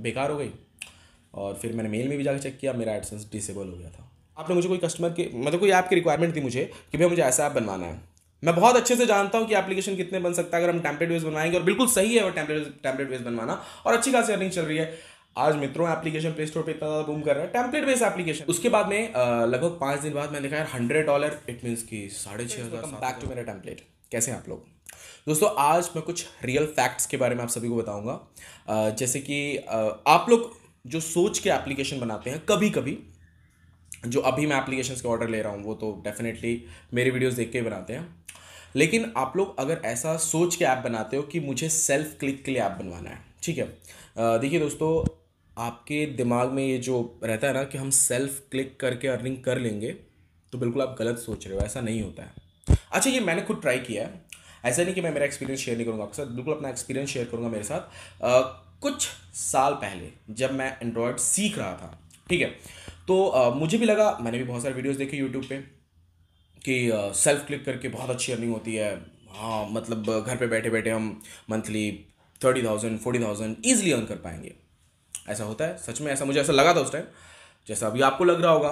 बेकार हो गई और फिर मैंने मेल में भी जाकर चेक किया मेरा एडसेंस डिसेबल हो गया था आपने मुझे कोई कस्टमर के मतलब कोई ऐप की रिक्वायरमेंट थी मुझे कि भैया मुझे ऐसा ऐप बनवाना है मैं बहुत अच्छे से जानता हूँ कि एप्लीकेशन कितने बन सकता है अगर हम टैम्पलेट वेज बनवाएंगे और बिल्कुल सही है वो टैम्पलेट टैम्पलेट वेज बनवाना और अच्छी खासी अर्निंग चल रही है आज मित्रों एप्लीकेशन प्ले स्टोर पर इतना ज़्यादा बूम कर रहा है टैम्पलेट बेस्ड एप्लीकेशन उसके बाद में लगभग पाँच दिन बाद मैंने देखा यार हंड्रेड डॉलर इट मीन्स की साढ़े छः हज़ार बैक टू मेरा टैम्पलेट कैसे हैं आप लोग दोस्तों आज मैं कुछ रियल फैक्ट्स के बारे में आप सभी को बताऊंगा जैसे कि आप लोग जो सोच के एप्लीकेशन बनाते हैं कभी कभी जो अभी मैं एप्लीकेशन के ऑर्डर ले रहा हूँ वो तो डेफिनेटली मेरे वीडियोस देख के बनाते हैं लेकिन आप लोग अगर ऐसा सोच के ऐप बनाते हो कि मुझे सेल्फ क्लिक के लिए ऐप बनवाना है ठीक है देखिए दोस्तों आपके दिमाग में ये जो रहता है ना कि हम सेल्फ क्लिक करके अर्निंग कर लेंगे तो बिल्कुल आप गलत सोच रहे हो ऐसा नहीं होता है अच्छा ये मैंने खुद ट्राई किया है ऐसा नहीं कि मैं मेरा एक्सपीरियंस शेयर नहीं करूँगा आपके साथ बिल्कुल अपना एक्सपीरियंस शेयर करूँगा मेरे साथ आ, कुछ साल पहले जब मैं एंड्रॉयड सीख रहा था ठीक है तो आ, मुझे भी लगा मैंने भी बहुत सारे वीडियोज़ देखे यूट्यूब पर कि आ, सेल्फ क्लिक करके बहुत अच्छी अर्निंग होती है हाँ मतलब घर पे बैठे बैठे हम monthly thirty thousand forty thousand easily earn कर पाएंगे ऐसा होता है सच में ऐसा मुझे ऐसा लगा था उस टाइम जैसा अभी आपको लग रहा होगा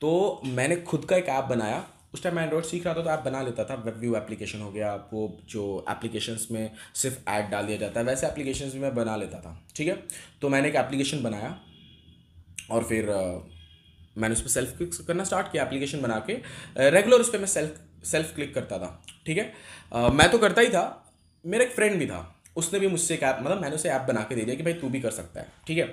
तो मैंने खुद का एक ऐप बनाया उस टाइम मैं एंड्रॉइड सीख रहा था तो ऐप बना लेता था वेब व्यू एप्लीकेशन हो गया वो जो एप्लीकेशन में सिर्फ ऐड डाल दिया जाता है वैसे एप्लीकेशन भी मैं बना लेता था ठीक है तो मैंने एक एप्लीकेशन बनाया और फिर मैंने उस पर सेल्फ क्लिक करना स्टार्ट किया एप्लीकेशन बना के रेगुलर उस पर मैं सेल्फ सेल्फ क्लिक करता था ठीक है मैं तो करता ही था मेरा एक फ्रेंड भी था उसने भी मुझसे एक ऐप मतलब मैंने उसे ऐप बना के दे दिया कि भाई तू भी कर सकता है ठीक है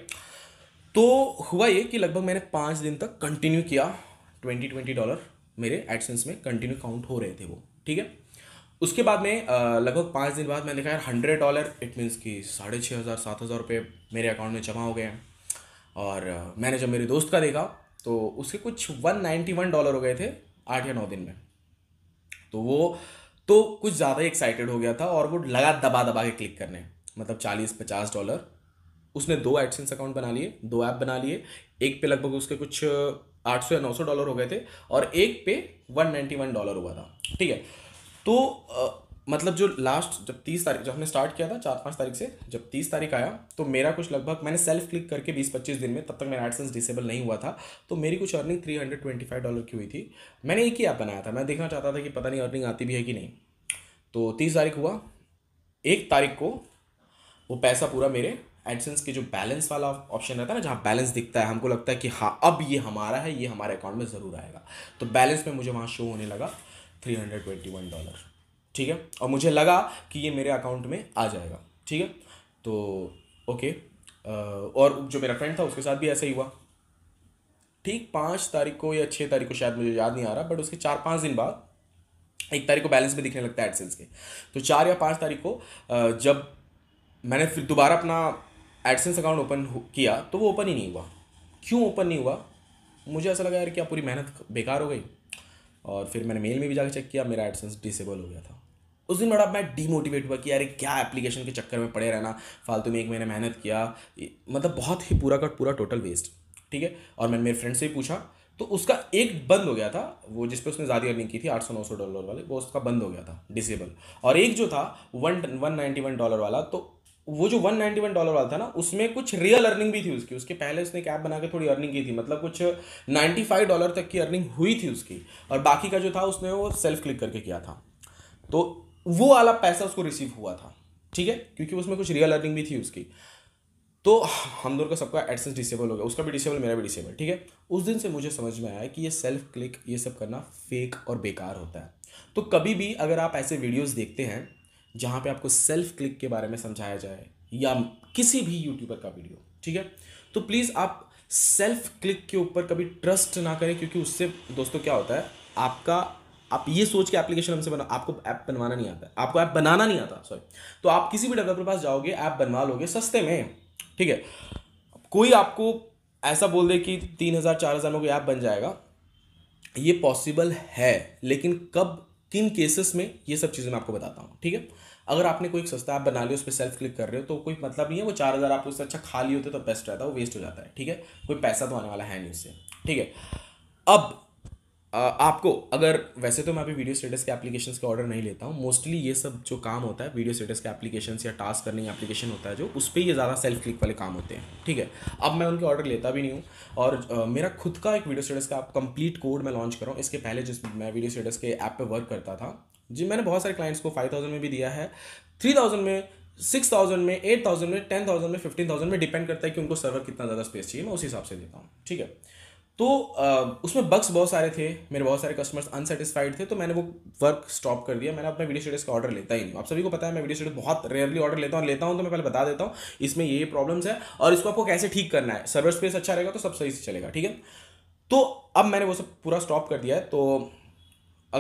तो हुआ ये कि लगभग मैंने पाँच दिन तक कंटिन्यू किया ट्वेंटी ट्वेंटी डॉलर मेरे एडसेंस में कंटिन्यू काउंट हो रहे थे वो ठीक है उसके बाद में लगभग पाँच दिन बाद मैंने देखा यार हंड्रेड डॉलर इट मीन्स कि साढ़े छः हज़ार सात हज़ार रुपये मेरे अकाउंट में जमा हो गए हैं और मैंने जब मेरे दोस्त का देखा तो उसके कुछ वन नाइन्टी वन डॉलर हो गए थे आठ या नौ दिन में तो वो तो कुछ ज़्यादा ही एक्साइटेड हो गया था और वो लगा दबा दबा के क्लिक करने मतलब चालीस पचास डॉलर उसने दो एडसेंस अकाउंट बना लिए दो ऐप बना लिए एक पे लगभग उसके कुछ आठ सौ या नौ सौ डॉलर हो गए थे और एक पे वन नाइन्टी वन डॉलर हुआ था ठीक है तो आ, मतलब जो लास्ट जब तीस तारीख जब हमने स्टार्ट किया था चार पाँच तारीख से जब तीस तारीख आया तो मेरा कुछ लगभग मैंने सेल्फ क्लिक करके बीस पच्चीस दिन में तब तक मेरा एडसेंस डिसेबल नहीं हुआ था तो मेरी कुछ earning three hundred twenty five dollar की हुई थी मैंने एक ही ऐप बनाया था मैं देखना चाहता था कि पता नहीं अर्निंग आती भी है कि नहीं तो तीस तारीख हुआ एक तारीख को वो पैसा पूरा मेरे एडसेंस के जो बैलेंस वाला ऑप्शन रहता है ना जहाँ बैलेंस दिखता है हमको लगता है कि हाँ अब ये हमारा है ये हमारे अकाउंट में ज़रूर आएगा तो बैलेंस में मुझे वहाँ शो होने लगा three hundred twenty one dollar ठीक है और मुझे लगा कि ये मेरे अकाउंट में आ जाएगा ठीक है तो ओके और जो मेरा फ्रेंड था उसके साथ भी ऐसा ही हुआ ठीक पाँच तारीख को या छः तारीख को शायद मुझे याद नहीं आ रहा बट उसके चार पाँच दिन बाद एक तारीख को बैलेंस में दिखने लगता है एडसेंस के तो चार या पाँच तारीख को जब मैंने फिर दोबारा अपना एडसेंस अकाउंट ओपन किया तो वो ओपन ही नहीं हुआ क्यों ओपन नहीं हुआ मुझे ऐसा लगा यार क्या पूरी मेहनत बेकार हो गई और फिर मैंने मेल में भी जाकर चेक किया मेरा एडसेंस डिसेबल हो गया था उस दिन बड़ा मैं डीमोटिवेट हुआ कि यार क्या एप्लीकेशन के चक्कर में पड़े रहना फालतू में एक महीने मेहनत किया मतलब बहुत ही पूरा का पूरा टोटल वेस्ट ठीक है और मैंने मेरे फ्रेंड से भी पूछा तो उसका एक बंद हो गया था वो जिस पर उसने ज़्यादा अर्निंग की थी आठ सौ नौ सौ डॉलर वाले वो उसका बंद हो गया था डिसेबल और एक जो था one one ninety one dollar वाला तो वो जो 191 डॉलर वाला था ना उसमें कुछ रियल अर्निंग भी थी उसकी उसके पहले उसने कैप बना के थोड़ी अर्निंग की थी मतलब कुछ 95 डॉलर तक की अर्निंग हुई थी उसकी और बाकी का जो था उसने वो सेल्फ क्लिक करके किया था तो वो वाला पैसा उसको रिसीव हुआ था ठीक है क्योंकि उसमें कुछ रियल अर्निंग भी थी उसकी तो हम दोनों का सबका एडसेंस डिसेबल हो गया उसका भी डिसेबल मेरा भी डिसेबल ठीक है उस दिन से मुझे समझ में आया कि ये सेल्फ क्लिक ये सब करना फेक और बेकार होता है तो कभी भी अगर आप ऐसे वीडियोस देखते हैं जहां पे आपको सेल्फ क्लिक के बारे में समझाया जाए या किसी भी यूट्यूबर का वीडियो ठीक है तो प्लीज़ आप सेल्फ क्लिक के ऊपर कभी ट्रस्ट ना करें क्योंकि उससे दोस्तों क्या होता है आपका आप ये सोच के एप्लीकेशन हमसे बना आपको ऐप बनवाना नहीं आता आपको ऐप बनाना नहीं आता सॉरी तो आप किसी भी डेवलपर पास जाओगे ऐप बनवा लोगे सस्ते में ठीक है कोई आपको ऐसा बोल दे कि तीन हज़ार चार हज़ार में कोई ऐप बन जाएगा ये पॉसिबल है लेकिन कब किन केसेस में ये सब चीज़ें मैं आपको बताता हूँ ठीक है अगर आपने कोई एक सस्ता ऐप बना लिया उस पर सेल्फ क्लिक कर रहे हो तो कोई मतलब नहीं है वो चार हज़ार आप उससे अच्छा खाली होते तो बेस्ट रहता है वो वेस्ट हो जाता है ठीक है कोई पैसा तो आने वाला है नहीं उससे ठीक है अब आपको अगर वैसे तो मैं अभी वीडियो स्टेटस के एप्लीकेशन के ऑर्डर नहीं लेता हूँ मोस्टली ये सब जो काम होता है वीडियो स्टेटस के एप्लीकेशन या टास्क करने एप्लीकेशन होता है जो उस पर ये ज़्यादा सेल्फ क्लिक वाले काम होते हैं ठीक है अब मैं उनके ऑर्डर लेता भी नहीं हूँ और आ, मेरा खुद का एक वीडियो स्टेटस का कंप्लीट कोड मैं लॉन्च कर रहा हूँ इसके पहले जिस मैं वीडियो स्टेटस के ऐप पर वर्क करता था जी मैंने बहुत सारे क्लाइंट्स को फाइव थाउजेंड में भी दिया है थ्री थाउजेंड में सिक्स थाउजेंड में एट थाउजेंड में टेन थाउजेंड में फिफ्टीन थाउजेंड में डिपेंड करता है कि उनको सर्वर कितना ज़्यादा स्पेस चाहिए मैं उस हिसाब से देता हूँ ठीक है तो उसमें बग्स बहुत सारे थे मेरे बहुत सारे कस्टमर्स अनसेटिस्फाइड थे तो मैंने वो वर्क स्टॉप कर दिया मैंने अपना वीडियो स्टूडियोज का ऑर्डर लेता ही नहीं आप सभी को पता है मैं वीडियो स्टूडियो बहुत रेयरली ऑर्डर लेता हूँ लेता हूँ तो मैं पहले बता देता हूँ इसमें ये प्रॉब्लम्स है और इसको आपको कैसे ठीक करना है सर्वर स्पेस अच्छा रहेगा तो सब सही से चलेगा ठीक है तो अब मैंने वो सब पूरा स्टॉप कर दिया है तो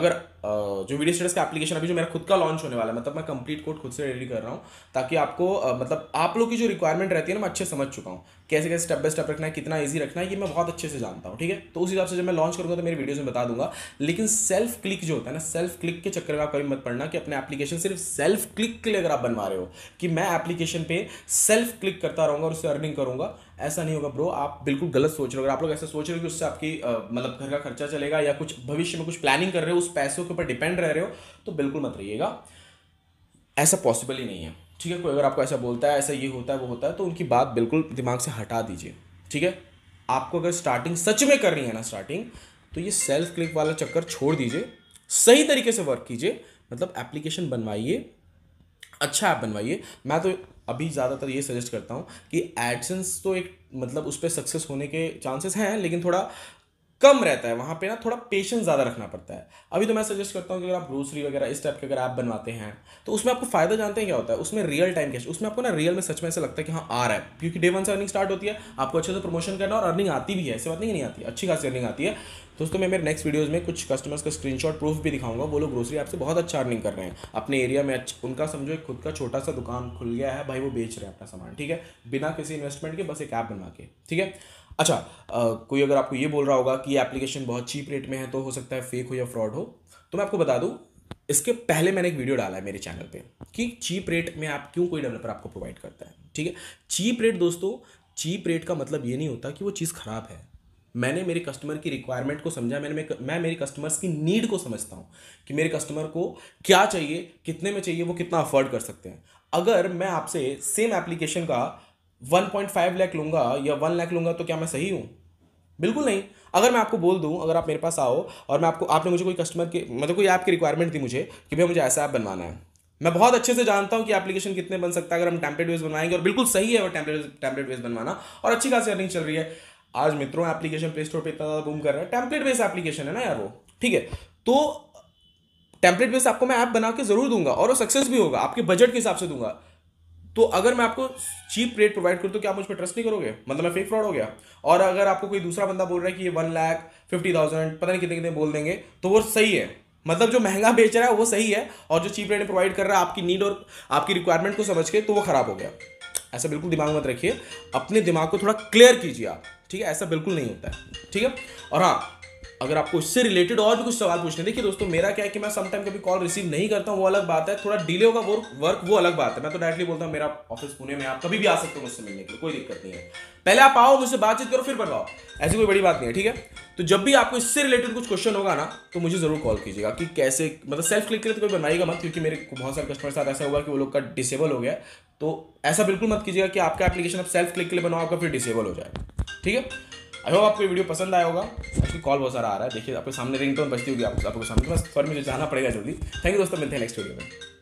अगर जो वीडियो स्टेटस का एप्लीकेशन अभी जो मेरा खुद का लॉन्च होने वाला है मतलब मैं कंप्लीट कोड खुद से रेडी कर रहा हूँ ताकि आपको मतलब आप लोग की जो रिक्वायरमेंट रहती है ना मैं अच्छे समझ चुका हूँ कैसे कैसे स्टेप बाय स्टेप रखना है कितना ईजी रखना है ये मैं बहुत अच्छे से जानता हूँ ठीक है तो उस हिसाब से जब मैं लॉन्च करूँगा तो मेरी वीडियोज में बता दूंगा लेकिन सेल्फ क्लिक जो होता है ना सेल्फ क्लिक के चक्कर में आप कभी मत पड़ना कि अपने एप्लीकेशन सिर्फ सेल्फ क्लिक के लिए अगर आप बनवा रहे हो कि मैं एप्लीकेशन पर सेल्फ क्लिक करता रहूँगा और उससे अर्निंग करूँगा ऐसा नहीं होगा ब्रो आप बिल्कुल गलत सोच रहे हो अगर आप लोग ऐसा सोच रहे हो कि उससे आपकी मतलब घर का खर्चा चलेगा या कुछ भविष्य में कुछ प्लानिंग कर रहे हो उस पैसों उसके ऊपर डिपेंड रह रहे हो तो बिल्कुल मत रहिएगा ऐसा पॉसिबल ही नहीं है ठीक है कोई अगर आपको ऐसा बोलता है ऐसा ये होता है वो होता है तो उनकी बात बिल्कुल दिमाग से हटा दीजिए ठीक है आपको अगर स्टार्टिंग सच में करनी है ना स्टार्टिंग तो ये सेल्फ क्लिक वाला चक्कर छोड़ दीजिए सही तरीके से वर्क कीजिए मतलब एप्लीकेशन बनवाइए अच्छा ऐप बनवाइए मैं तो अभी ज़्यादातर ये सजेस्ट करता हूँ कि एडसेंस तो एक मतलब उस पर सक्सेस होने के चांसेस हैं लेकिन थोड़ा कम रहता है वहाँ पे ना थोड़ा पेशेंस ज़्यादा रखना पड़ता है अभी तो मैं सजेस्ट करता हूँ कि अगर आप ग्रोसरी वगैरह इस टाइप के अगर ऐप बनवाते हैं तो उसमें आपको फ़ायदा जानते हैं क्या होता है उसमें रियल टाइम कैश उसमें आपको ना रियल में सच में ऐसा लगता है कि हाँ आ रहा है क्योंकि डे वन से अर्निंग स्टार्ट होती है आपको अच्छे से प्रमोशन करना और अर्निंग आती भी है ऐसी बात नहीं नहीं आती अच्छी खासी अर्निंग आती है दोस्तों मैं मेरे नेक्स्ट वीडियोज़ में कुछ कस्टमर्स का स्क्रीनशॉट प्रूफ भी दिखाऊंगा वो लोग ग्रोसरी ऐप से बहुत अच्छा अर्निंग कर रहे हैं अपने एरिया में उनका समझो एक खुद का छोटा सा दुकान खुल गया है भाई वो बेच रहे हैं अपना सामान ठीक है बिना किसी इन्वेस्टमेंट के बस एक ऐप बना के ठीक है अच्छा आ, कोई अगर आपको ये बोल रहा होगा कि एप्लीकेशन बहुत चीप रेट में है तो हो सकता है फेक हो या फ्रॉड हो तो मैं आपको बता दूँ इसके पहले मैंने एक वीडियो डाला है मेरे चैनल पे कि चीप रेट में आप क्यों कोई डेवलपर आपको प्रोवाइड करता है ठीक है चीप रेट दोस्तों चीप रेट का मतलब ये नहीं होता कि वो चीज़ ख़राब है मैंने मेरे कस्टमर की रिक्वायरमेंट को समझा मैंने मैं मेरे कस्टमर्स की नीड को समझता हूँ कि मेरे कस्टमर को क्या चाहिए कितने में चाहिए वो कितना अफोर्ड कर सकते हैं अगर मैं आपसे सेम एप्लीकेशन का 1.5 लाख लूँगा या 1 लाख लूँगा तो क्या मैं सही हूँ बिल्कुल नहीं अगर मैं आपको बोल दूं अगर आप मेरे पास आओ और मैं आपको आपने मुझे कोई कस्टमर के मतलब कोई ऐप की रिक्वायरमेंट दी मुझे कि भाई मुझे ऐसा ऐप बनवाना है मैं बहुत अच्छे से जानता हूँ कि एप्लीकेशन कितने बन सकता है अगर हम टेम्पलेट वेज बनवाएंगे और बिल्कुल सही है वो टेम्पलेट टेम्पलेट वेज बनवाना और अच्छी खासी अर्निंग चल रही है आज मित्रों एप्लीकेशन प्ले स्टोर पर इतना ज़्यादा बूम कर रहा है टेम्पलेट बेस्ड एप्लीकेशन है ना यार वो ठीक है तो टेम्पलेट बेस्ड आपको मैं ऐप बना के ज़रूर दूंगा और वो सक्सेस भी होगा आपके बजट के हिसाब से दूंगा तो अगर मैं आपको चीप रेट प्रोवाइड करूँ तो क्या आप मुझ पर ट्रस्ट नहीं करोगे मतलब मैं फेक फ्रॉड हो गया और अगर आपको कोई दूसरा बंदा बोल रहा है कि ये वन लाख फिफ्टी थाउजेंड पता नहीं कितने कितने बोल देंगे तो वो सही है मतलब जो महंगा बेच रहा है वो सही है और जो चीप रेट में प्रोवाइड कर रहा है आपकी नीड और आपकी रिक्वायरमेंट को समझ के तो वो खराब हो गया ऐसा बिल्कुल दिमाग मत रखिए अपने दिमाग को थोड़ा क्लियर कीजिए आप ठीक है ऐसा बिल्कुल नहीं होता है ठीक है और हाँ अगर आपको इससे रिलेटेड और भी कुछ सवाल पूछने देखिए दोस्तों मेरा क्या है कि मैं समटाइम कभी कॉल रिसीव नहीं करता हूँ वो अलग बात है थोड़ा डिले होगा वो वर्क वो अलग बात है मैं तो डायरेक्टली बोलता हूँ मेरा ऑफिस पुणे में आप कभी भी आ सकते हो मुझसे मिलने के लिए कोई दिक्कत नहीं है पहले आप आओ मुझसे बातचीत करो फिर बताओ ऐसी कोई बड़ी बात नहीं है ठीक है तो जब भी आपको इससे रिलेटेड कुछ क्वेश्चन होगा ना तो मुझे जरूर कॉल कीजिएगा कि कैसे मतलब सेल्फ क्लिक के लिए तो कोई बनाएगा मत क्योंकि मेरे बहुत सारे कस्टमर साथ ऐसा हुआ कि वो लोग का डिसेबल हो गया तो ऐसा बिल्कुल मत कीजिएगा कि आपका एप्लीकेशन आप सेल्फ क्लिक के लिए बनाओ आपका फिर डिसेबल हो जाए ठीक है आई होप आपको वीडियो पसंद आया होगा एक्चुअली कॉल बहुत सारा आ रहा है देखिए आपके सामने रिंग टोन बचती होगी आपको आपको सामने बस मुझे जाना पड़ेगा जल्दी थैंक यू दोस्तों मिलते हैं नेक्स्ट वीडियो में